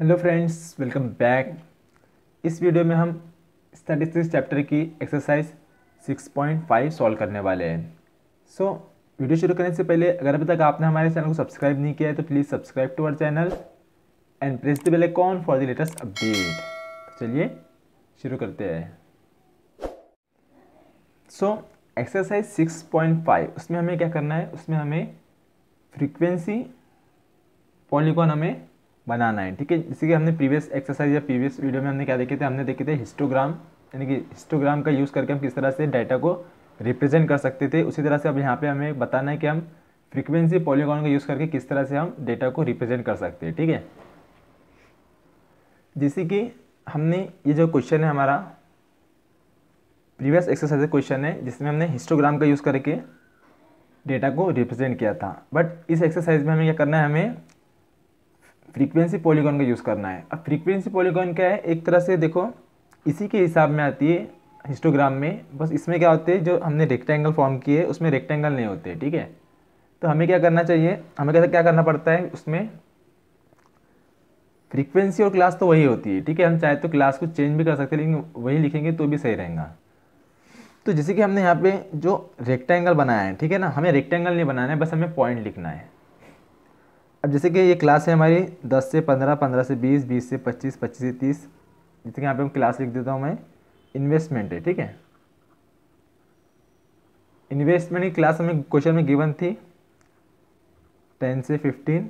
hello friends welcome back इस video में हम स्टैटिस्टिक्स चैप्टर की एक्सरसाइज 6.5 सॉल्व करने वाले हैं सो so, वीडियो शुरू करने से पहले अगर अभी तक आपने हमारे चैनल को सब्सक्राइब नहीं किया है तो please subscribe to our channel and press the bell icon for the latest update तो चलिए शुरू करते हैं सो एक्सरसाइज फाइव उसमें हमें क्या करना है उसमें हमें फ्रिक्वेंसी पॉलिकॉन हमें बनाना है ठीक है जैसे कि हमने प्रीवियस एक्सरसाइज या प्रीवियस वीडियो में हमने क्या देखे थे हमने देखे थे हिस्टोग्राम यानी कि हिस्टोग्राम का यूज़ करके हम किस तरह से डाटा को रिप्रेजेंट कर सकते थे उसी तरह से अब यहाँ पे हमें बताना है कि हम फ्रीक्वेंसी पॉलीगॉन का यूज़ करके किस तरह से हम डेटा को रिप्रेजेंट कर सकते हैं ठीक है जैसे कि हमने ये जो क्वेश्चन है हमारा प्रीवियस एक्सरसाइज क्वेश्चन है जिसमें हमने हिस्टोग्राम का यूज़ करके डेटा को रिप्रेजेंट किया था बट इस एक्सरसाइज में हमें क्या करना है हमें फ्रीक्वेंसी पॉलीगॉन का यूज़ करना है अब फ्रीक्वेंसी पॉलीगॉन क्या है एक तरह से देखो इसी के हिसाब में आती है हिस्टोग्राम में बस इसमें क्या होते हैं जो हमने रेक्टेंगल फॉर्म किए उसमें रेक्टेंगल नहीं होते ठीक है तो हमें क्या करना चाहिए हमें कैसे क्या करना पड़ता है उसमें फ्रीक्वेंसी और क्लास तो वही होती है ठीक है हम चाहे तो क्लास को चेंज भी कर सकते हैं लेकिन वही लिखेंगे तो भी सही रहेगा तो जैसे कि हमने यहाँ पे जो रेक्टेंगल बनाया है ठीक है ना हमें रेक्टेंगल नहीं बनाना है बस हमें पॉइंट लिखना है अब जैसे कि ये क्लास है हमारी 10 से 15, 15 से 20, 20 से 25, 25 से 30 जैसे कि यहाँ पे हम क्लास लिख देता हूँ मैं इन्वेस्टमेंट है ठीक है इन्वेस्टमेंट की क्लास हमें क्वेश्चन में गिवन थी 10 से 15,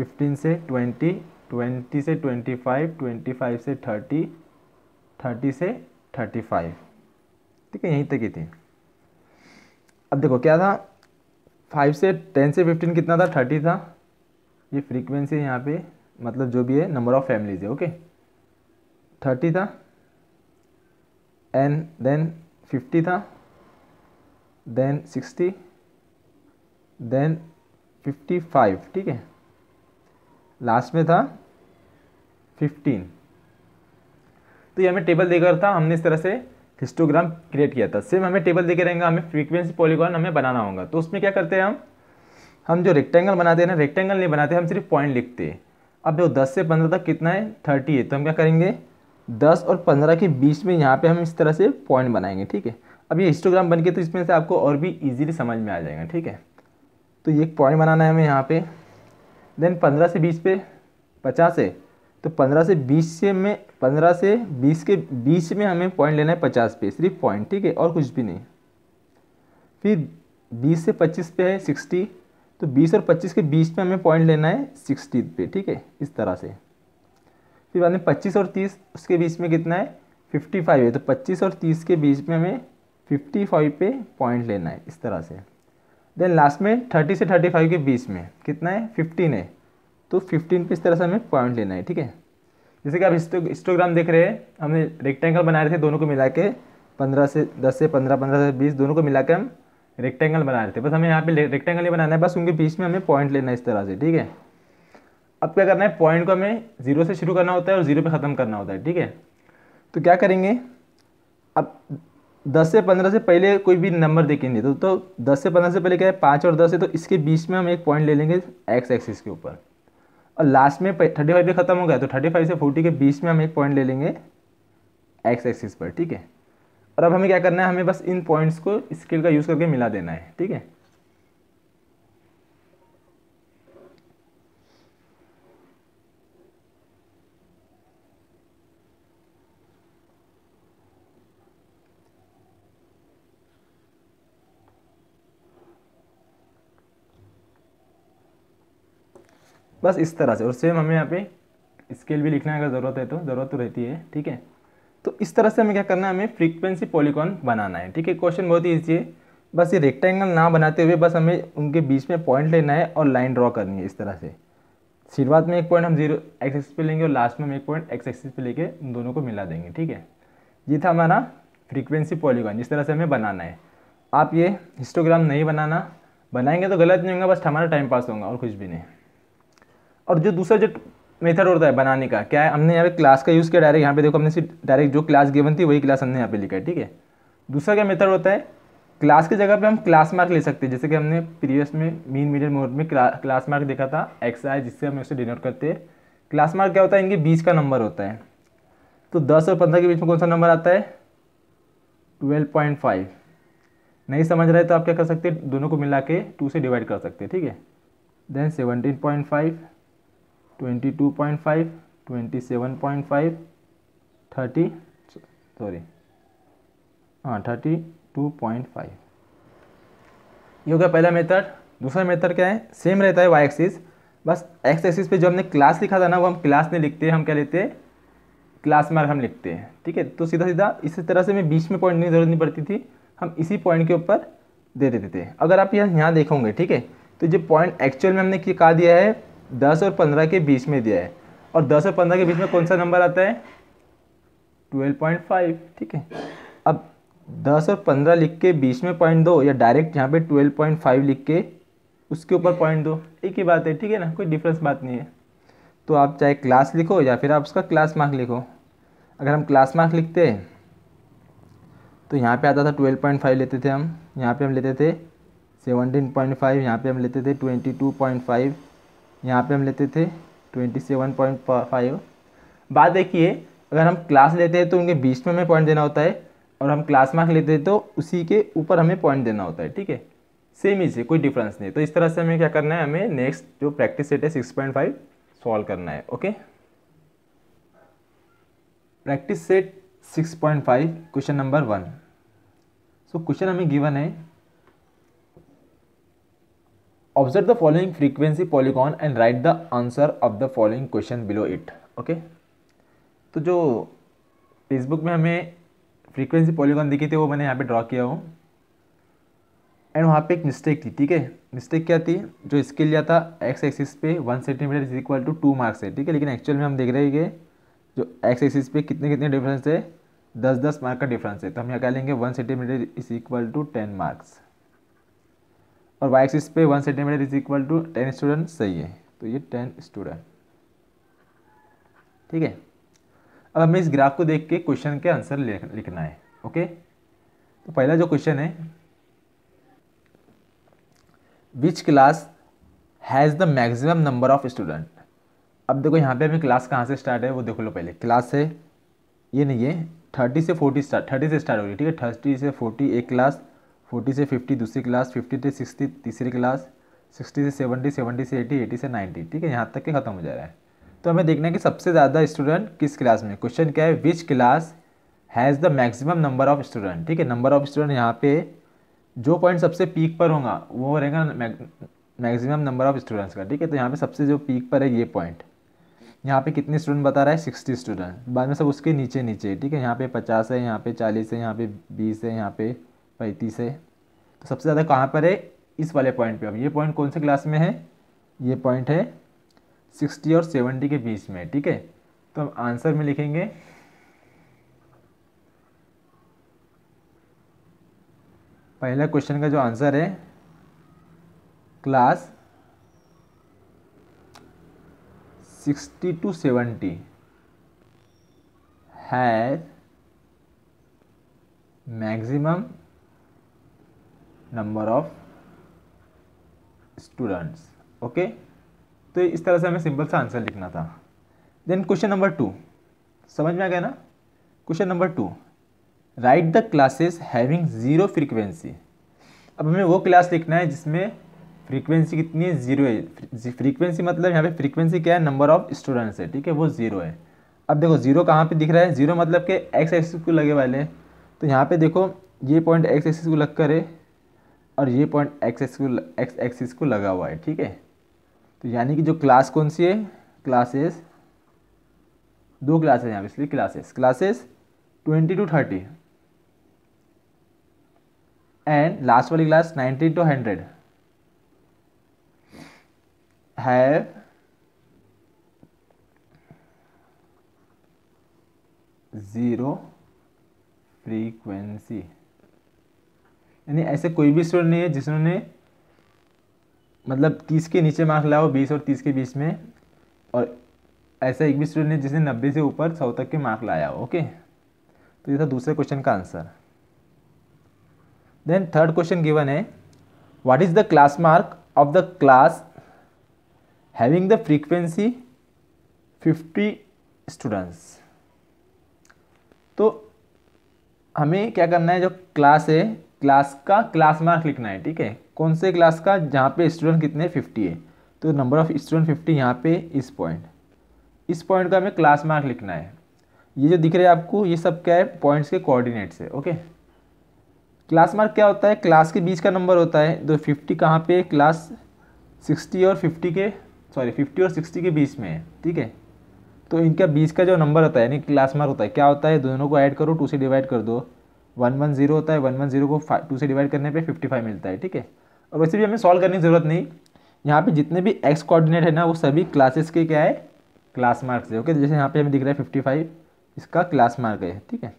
15 से 20, 20 से 25, 25 से 30, 30 से 35 ठीक है यहीं तक ही थी अब देखो क्या था फाइव से टेन से फिफ्टीन कितना था थर्टी था ये फ्रीक्वेंसी यहाँ पे मतलब जो भी है नंबर ऑफ फैमिलीज है ओके थर्टी था एंड देन फिफ्टी था then sixty then fifty five ठीक है लास्ट में था फिफ्टीन तो ये हमें टेबल देकर था हमने इस तरह से हिस्टोग्राम क्रिएट किया था सेम हमें टेबल देके रहेंगे हमें फ्रीक्वेंसी पॉलीगॉन हमें बनाना होगा तो उसमें क्या करते हैं हम हम जो रेक्टेंगल बनाते हैं ना रेक्टेंगल नहीं बनाते हम सिर्फ पॉइंट लिखते हैं अब जो दस से पंद्रह तक कितना है थर्टी है तो हम क्या करेंगे दस और पंद्रह के बीच में यहाँ पर हम इस तरह से पॉइंट बनाएंगे ठीक है अब ये हिस्टोग्राम बन के तो इसमें से आपको और भी ईजिली समझ में आ जाएगा ठीक है तो ये एक पॉइंट बनाना है हमें यहाँ पे देन पंद्रह से बीस पे पचास है तो 15 से 20 से में 15 से 20 के बीच में हमें पॉइंट लेना है 50 पे सिर्फ पॉइंट ठीक है और कुछ भी नहीं फिर 20 से 25 पे है 60 तो 20 और 25 के बीच में हमें पॉइंट लेना है 60 पे ठीक है इस तरह से फिर बाद में 25 और 30 उसके बीच में कितना है 55 है तो 25 और 30 के बीच में हमें 55 पे पॉइंट लेना है इस तरह से देन लास्ट में 30 से 35 के बीच में कितना है 15 है तो फिफ्टीन पे इस तरह से हमें पॉइंट लेना है ठीक है जैसे कि आप हिस्टोग्राम देख रहे हैं हमने रेक्टेंगल बना रहे थे दोनों को मिला के पंद्रह से दस से पंद्रह पंद्रह से बीस दोनों को मिला के हम रेक्टेंगल बना रहे थे बस हमें यहाँ पे रेक्टेंगल ही बनाना है बस उनके बीच में हमें पॉइंट लेना है इस तरह से ठीक है अब क्या करना है पॉइंट को हमें जीरो से शुरू करना होता है और जीरो पे ख़त्म करना होता है ठीक है तो क्या करेंगे अब दस से पंद्रह से पहले कोई भी नंबर देखेंगे तो, तो दस से पंद्रह से पहले क्या है पाँच और दस है तो इसके बीच में हम एक पॉइंट ले लेंगे एक्स एक्सिस के ऊपर और लास्ट में थर्टी फाइव पे ख़त्म हो गया तो थर्टी फाइव से फोर्टी के बीच में हम एक पॉइंट ले लेंगे एक्स एक्सिस पर ठीक है और अब हमें क्या करना है हमें बस इन पॉइंट्स को स्केल का यूज़ करके मिला देना है ठीक है बस इस तरह से और सेम हमें यहाँ पे स्केल भी लिखना है अगर ज़रूरत है तो ज़रूरत तो रहती है ठीक है तो इस तरह से हमें क्या करना है हमें फ्रीक्वेंसी पॉलीकॉन बनाना है ठीक है क्वेश्चन बहुत ही ईजी है बस ये रेक्टेंगल ना बनाते हुए बस हमें उनके बीच में पॉइंट लेना है और लाइन ड्रॉ करनी है इस तरह से शुरुआत में एक पॉइंट हम जीरो एक्स एक्सिस पे लेंगे और लास्ट में हम एक पॉइंट एक्स एक्सिस पे लेके उन दोनों को मिला देंगे ठीक है ये था हमारा फ्रीक्वेंसी पॉलीगॉन जिस तरह से हमें बनाना है आप ये हिस्टोग्राम नहीं बनाना बनाएंगे तो गलत नहीं होगा बस हमारा टाइम पास होगा और कुछ भी नहीं और जो दूसरा जो मेथड होता है बनाने का क्या है हमने यहाँ पे क्लास का यूज़ किया डायरेक्ट यहाँ पे देखो हमने सिर्फ डायरेक्ट जो क्लास गिवन थी वही क्लास हमने यहाँ पे लिखा है ठीक है दूसरा क्या मेथड होता है क्लास की जगह पे हम क्लास मार्क ले सकते हैं जैसे कि हमने प्रीवियस में मीन मीडियम मोड में क्लास मार्क देखा था एक्स आई जिससे हम उसे डिनोट करते हैं क्लास मार्क क्या होता है इनके बीच का नंबर होता है तो दस और पंद्रह के बीच में कौन सा नंबर आता है ट्वेल्व पॉइंट फाइव नहीं समझ रहे तो आप क्या कर सकते हैं दोनों को मिला के टू से डिवाइड कर सकते हैं ठीक है then seventeen point five twenty two point five twenty seven point five thirty sorry हाँ थर्टी टू पॉइंट फाइव ये हो गया पहला मेथड दूसरा मेथड क्या है सेम रहता है वाई एक्सिस बस एक्स एक्सिस पे जो हमने क्लास लिखा था ना वो हम क्लास नहीं लिखते हम क्या लेते हैं क्लास मार्क हम लिखते हैं ठीक है तो सीधा सीधा इस तरह से मैं बीच में पॉइंट की जरूरत नहीं पड़ती थी हम इसी पॉइंट के ऊपर दे देते थे अगर आप यहाँ यहाँ देखोगे ठीक है तो जो पॉइंट एक्चुअल में हमने कहा दिया है दस और पंद्रह के बीच में दिया है और दस और पंद्रह के बीच में कौन सा नंबर आता है ट्वेल्व पॉइंट फाइव ठीक है अब दस और पंद्रह लिख के बीच में पॉइंट दो या डायरेक्ट यहाँ पे ट्वेल्व पॉइंट फाइव लिख के उसके ऊपर पॉइंट दो एक ही बात है ठीक है ना कोई डिफरेंस बात नहीं है तो आप चाहे क्लास लिखो या फिर आप उसका क्लास मार्क लिखो अगर हम क्लास मार्क लिखते हैं तो यहाँ पे आता था ट्वेल्व पॉइंट फाइव लेते थे हम यहाँ पे हम लेते थे सेवनटीन पॉइंट फाइव यहाँ पे हम लेते थे ट्वेंटी टू पॉइंट फाइव यहाँ पे हम लेते थे ट्वेंटी सेवन पॉइंट फाइव बात देखिए अगर हम क्लास लेते हैं तो उनके बीच में हमें पॉइंट देना होता है और हम क्लास मार्क लेते हैं तो उसी के ऊपर हमें पॉइंट देना होता है ठीक है सेम ही से कोई डिफरेंस नहीं तो इस तरह से हमें क्या करना है हमें नेक्स्ट जो प्रैक्टिस सेट है सिक्स पॉइंट फाइव सॉल्व करना है okay practice set six point five question number one so question हमें गिवन है observe the following frequency polygon and write the answer of the following question below it okay तो जो Facebook में हमें frequency polygon दिखी थी वो मैंने यहाँ पे ड्रॉ किया हूँ एंड वहाँ पे एक मिस्टेक थी ठीक है मिस्टेक क्या थी जो स्केल लिया था एक्स एक्सिस पे one centimetre is equal to two marks है ठीक है लेकिन एक्चुअल में हम देख रहे हैं कि जो एक्स एक्सिस पे कितने कितने डिफरेंस है दस दस मार्क का डिफरेंस है तो हम यहाँ कह लेंगे one centimetre is equal to ten marks और वाई एक्सिस पे one centimetre is equal to ten student सही है तो ये टेन स्टूडेंट ठीक है अब हमें इस ग्राफ को देख के क्वेश्चन के आंसर लिखना है ओके तो पहला जो क्वेश्चन है which class has the maximum number of student अब देखो यहाँ पे हमें क्लास कहाँ से स्टार्ट है वो देख लो पहले क्लास है ये नहीं है थर्टी से फोर्टी स्टार्ट थर्टी से स्टार्ट हो रही है ठीक है थर्टी से फोर्टी एक क्लास फोर्टी से फिफ्टी दूसरी क्लास फिफ्टी से सिक्सटी तीसरी क्लास सिक्सटी से सेवेंटी सेवेंटी से एटी एटी से नाइन्टी ठीक है यहाँ तक के ख़त्म हो जा रहा है तो हमें देखना है कि सबसे ज़्यादा स्टूडेंट किस क्लास में क्वेश्चन क्या है which class has the maximum number of student ठीक है नंबर ऑफ स्टूडेंट यहाँ पे जो पॉइंट सबसे पीक पर होगा वो रहेगा मैक्सिमम नंबर ऑफ स्टूडेंट्स का ठीक है तो यहाँ पे सबसे जो पीक पर है ये पॉइंट यहाँ पे कितने स्टूडेंट बता रहा है सिक्सटी स्टूडेंट बाद में सब उसके नीचे नीचे ठीक है यहाँ पे पचास है यहाँ पे चालीस है यहाँ पे बीस है यहाँ पे पैंतीस है तो सबसे ज़्यादा कहाँ पर है इस वाले पॉइंट पे अब ये पॉइंट कौन से क्लास में है ये पॉइंट है सिक्सटी और सेवेंटी के बीच में ठीक है तो हम आंसर में लिखेंगे पहला क्वेश्चन का जो आंसर है class sixty to seventy has maximum number of students okay तो इस तरह से हमें सिंपल सा आंसर लिखना था देन क्वेश्चन नंबर टू समझ में आ गया ना question number two right the classes having zero frequency अब हमें वो क्लास लिखना है जिसमें फ्रीक्वेंसी कितनी है ज़ीरो है फ्रीक्वेंसी मतलब यहाँ पे फ्रीक्वेंसी क्या है नंबर ऑफ स्टूडेंट्स है ठीक है वो ज़ीरो है अब देखो ज़ीरो कहाँ पे दिख रहा है ज़ीरो मतलब के एक्स एक्सिस को लगे वाले हैं तो यहाँ पे देखो ये पॉइंट एक्स एक्सिस को लग कर है और ये पॉइंट एक्स एक्स को एक्स एक्सिस को लगा हुआ है ठीक है तो यानी कि जो क्लास कौन सी है क्लासेस दो क्लासेस यहाँ पे इसलिए classes classes twenty to thirty and last वाली class nineteen to hundred have zero frequency यानी ऐसे कोई भी स्टूडेंट नहीं है जिसने मतलब तीस के नीचे मार्क्स लाया हो बीस और तीस के बीच में और ऐसा एक भी स्टूडेंट है जिसने नब्बे से ऊपर सौ तक के मार्क लाया हो ओके तो ये था दूसरे क्वेश्चन का answer then third question given है what is the class mark of the class having the frequency fifty students तो हमें क्या करना है जो क्लास है क्लास का क्लास मार्क लिखना है ठीक है कौन से क्लास का जहाँ पे स्टूडेंट कितने फिफ्टी है तो नंबर ऑफ़ स्टूडेंट फिफ्टी यहाँ पे इस पॉइंट इस पॉइंट का हमें क्लास मार्क लिखना है ये जो दिख रहा है आपको ये सब क्या है पॉइंट्स के कोऑर्डिनेट्स है ओके क्लास मार्क क्या होता है क्लास के बीच का नंबर होता है तो फिफ्टी कहाँ पर क्लास सिक्सटी और फिफ्टी के सॉरी फिफ्टी और सिक्सटी के बीच में है ठीक है तो इनका बीच का जो नंबर होता है यानी क्लास मार्क होता है क्या होता है दोनों को ऐड करो टू से डिवाइड कर दो वन वन जीरो होता है वन वन जीरो को टू से डिवाइड करने पे फिफ्टी फाइव मिलता है ठीक है और वैसे भी हमें सॉल्व करने की ज़रूरत नहीं यहाँ पे जितने भी एक्स कोऑर्डिनेट है ना वो सभी क्लासेस के क्या है क्लास मार्क्स है ओके जैसे यहाँ पे हमें दिख रहा है फिफ्टी फाइव इसका क्लास मार्क है ठीक है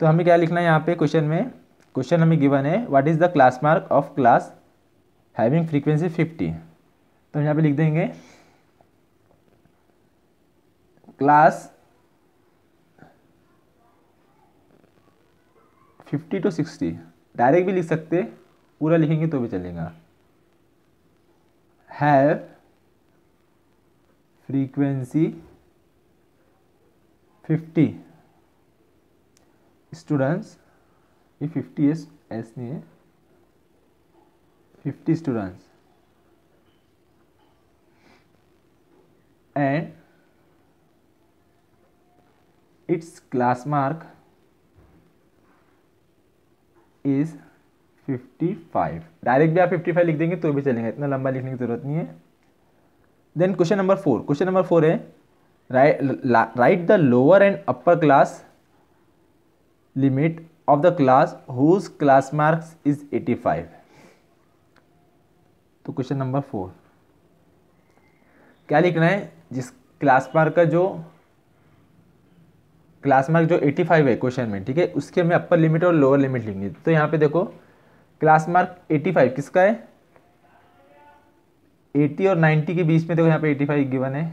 तो हमें क्या लिखना है यहाँ पे क्वेश्चन में क्वेश्चन हमें गिवन है what is the class mark of class having frequency fifty तो हम यहाँ पे लिख देंगे class fifty to sixty direct भी लिख सकते पूरा लिखेंगे तो भी चलेगा हैव फ्रीक्वेंसी फिफ्टी स्टूडेंट्स ये फिफ्टी एस एस नहीं है fifty students and its class mark is 55 direct भी आप 55 लिख देंगे तो भी चलेगा इतना लंबा लिखने की जरूरत नहीं है then question number four question number four है right the lower and upper class limit of the class whose class marks is 85 तो क्वेश्चन नंबर फोर क्या लिखना है जिस क्लास मार्क का जो क्लास मार्क जो 85 है क्वेश्चन में ठीक है उसके हमें अपर लिमिट और लोअर लिमिट लिखनी है तो यहाँ पे देखो क्लास मार्क 85 किसका है 80 और 90 के बीच में देखो यहाँ पे 85 गिवन है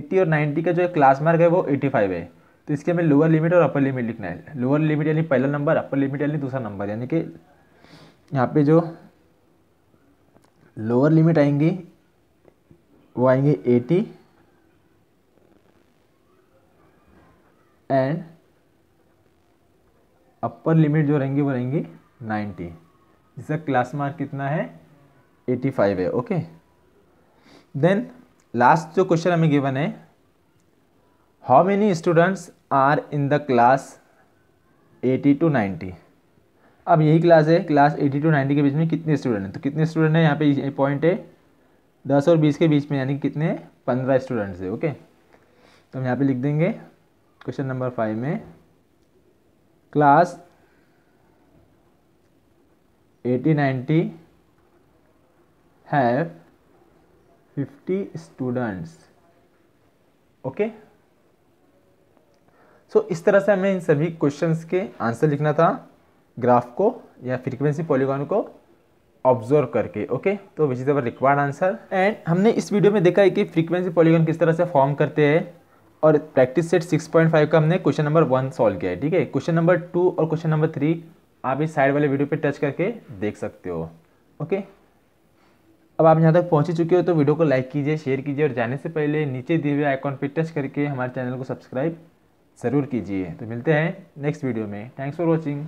80 और 90 का जो क्लास मार्क है वो 85 है तो इसके हमें लोअर लिमिट और अपर लिमिट लिखना है लोअर लिमिट यानी पहला नंबर अपर लिमिट यानी दूसरा नंबर यानी कि यहाँ पे जो लोअर लिमिट आएंगी वो आएंगे एटी एंड अपर लिमिट जो रहेंगी वो रहेंगी 90 जिसका क्लास मार्क कितना है 85 है ओके देन लास्ट जो क्वेश्चन हमें गिवन है how many students are in the class 80 to 90 अब यही क्लास है क्लास 80 टू 90 के बीच में कितने स्टूडेंट हैं तो कितने स्टूडेंट हैं यहाँ पे पॉइंट है दस और बीस के बीच में यानी कितने पंद्रह स्टूडेंट्स है ओके तो हम यहाँ पे लिख देंगे क्वेश्चन नंबर फाइव में class eighty ninety have fifty students okay so इस तरह से हमें इन सभी क्वेश्चंस के आंसर लिखना था ग्राफ को या फ्रीक्वेंसी पॉलीगॉन को ऑब्जर्व करके ओके तो which is our required answer and हमने इस वीडियो में देखा है कि फ्रीक्वेंसी पॉलीगॉन किस तरह से फॉर्म करते हैं और प्रैक्टिस सेट 6.5 का हमने क्वेश्चन नंबर वन सॉल्व किया है ठीक है क्वेश्चन नंबर टू और क्वेश्चन नंबर थ्री आप इस साइड वाले वीडियो पे टच करके देख सकते हो ओके अब आप यहाँ तक पहुँच चुके हो तो वीडियो को लाइक कीजिए शेयर कीजिए और जाने से पहले नीचे दिए हुए आइकॉन पर टच करके हमारे चैनल को सब्सक्राइब ज़रूर कीजिए तो मिलते हैं नेक्स्ट वीडियो में थैंक्स फॉर वॉचिंग